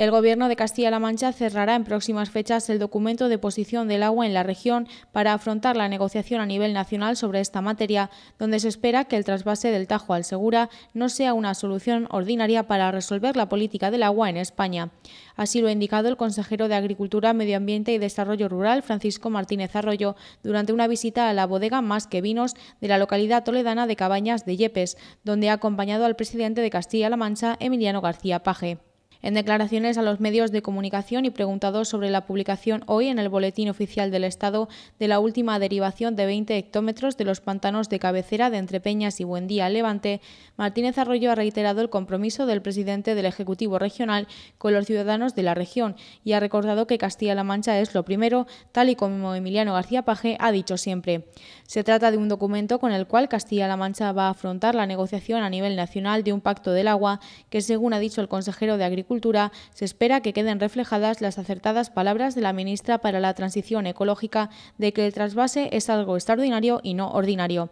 El Gobierno de Castilla-La Mancha cerrará en próximas fechas el documento de posición del agua en la región para afrontar la negociación a nivel nacional sobre esta materia, donde se espera que el trasvase del Tajo al Segura no sea una solución ordinaria para resolver la política del agua en España. Así lo ha indicado el consejero de Agricultura, Medio Ambiente y Desarrollo Rural, Francisco Martínez Arroyo, durante una visita a la bodega Más que Vinos de la localidad toledana de Cabañas de Yepes, donde ha acompañado al presidente de Castilla-La Mancha, Emiliano García Paje. En declaraciones a los medios de comunicación y preguntado sobre la publicación hoy en el Boletín Oficial del Estado de la última derivación de 20 hectómetros de los pantanos de cabecera de Entre Peñas y Buendía Levante, Martínez Arroyo ha reiterado el compromiso del presidente del Ejecutivo Regional con los ciudadanos de la región y ha recordado que Castilla-La Mancha es lo primero, tal y como Emiliano García Paje ha dicho siempre. Se trata de un documento con el cual Castilla-La Mancha va a afrontar la negociación a nivel nacional de un pacto del agua que, según ha dicho el consejero de Agricultura, se espera que queden reflejadas las acertadas palabras de la ministra para la transición ecológica de que el trasvase es algo extraordinario y no ordinario.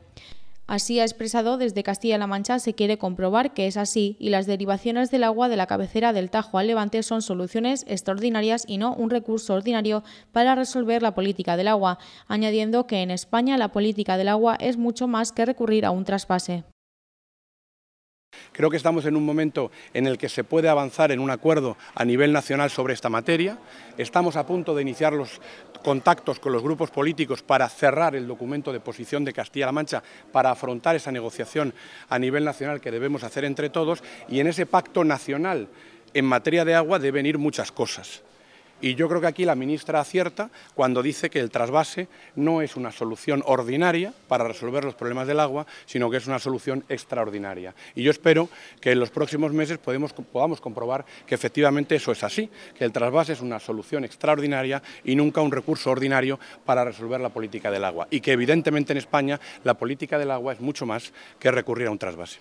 Así ha expresado desde Castilla-La Mancha se quiere comprobar que es así y las derivaciones del agua de la cabecera del Tajo al Levante son soluciones extraordinarias y no un recurso ordinario para resolver la política del agua, añadiendo que en España la política del agua es mucho más que recurrir a un trasvase. Creo que estamos en un momento en el que se puede avanzar en un acuerdo a nivel nacional sobre esta materia. Estamos a punto de iniciar los contactos con los grupos políticos para cerrar el documento de posición de Castilla-La Mancha, para afrontar esa negociación a nivel nacional que debemos hacer entre todos y en ese pacto nacional en materia de agua deben ir muchas cosas. Y yo creo que aquí la ministra acierta cuando dice que el trasvase no es una solución ordinaria para resolver los problemas del agua, sino que es una solución extraordinaria. Y yo espero que en los próximos meses podamos comprobar que efectivamente eso es así, que el trasvase es una solución extraordinaria y nunca un recurso ordinario para resolver la política del agua. Y que evidentemente en España la política del agua es mucho más que recurrir a un trasvase.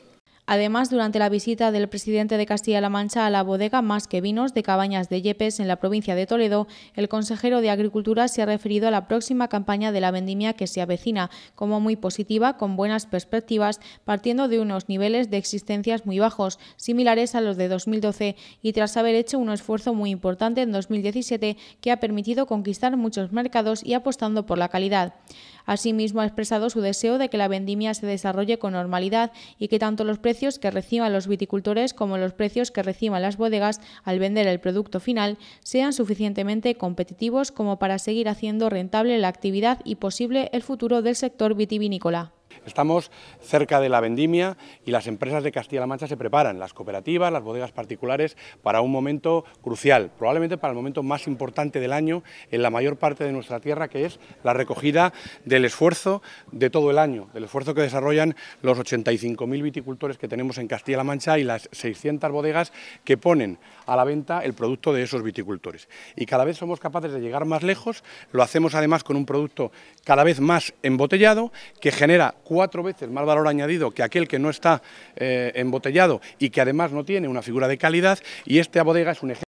Además, durante la visita del presidente de Castilla-La Mancha a la bodega Más que Vinos de Cabañas de Yepes en la provincia de Toledo, el consejero de Agricultura se ha referido a la próxima campaña de la vendimia que se avecina como muy positiva, con buenas perspectivas, partiendo de unos niveles de existencias muy bajos, similares a los de 2012, y tras haber hecho un esfuerzo muy importante en 2017 que ha permitido conquistar muchos mercados y apostando por la calidad. Asimismo, ha expresado su deseo de que la vendimia se desarrolle con normalidad y que tanto los precios que reciban los viticultores como los precios que reciban las bodegas al vender el producto final sean suficientemente competitivos como para seguir haciendo rentable la actividad y posible el futuro del sector vitivinícola. Estamos cerca de la vendimia y las empresas de Castilla-La Mancha se preparan, las cooperativas, las bodegas particulares, para un momento crucial, probablemente para el momento más importante del año en la mayor parte de nuestra tierra, que es la recogida del esfuerzo de todo el año, del esfuerzo que desarrollan los 85.000 viticultores que tenemos en Castilla-La Mancha y las 600 bodegas que ponen a la venta el producto de esos viticultores. Y cada vez somos capaces de llegar más lejos, lo hacemos además con un producto cada vez más embotellado, que genera cuatro veces más valor añadido que aquel que no está eh, embotellado y que además no tiene una figura de calidad y esta bodega es un ejemplo.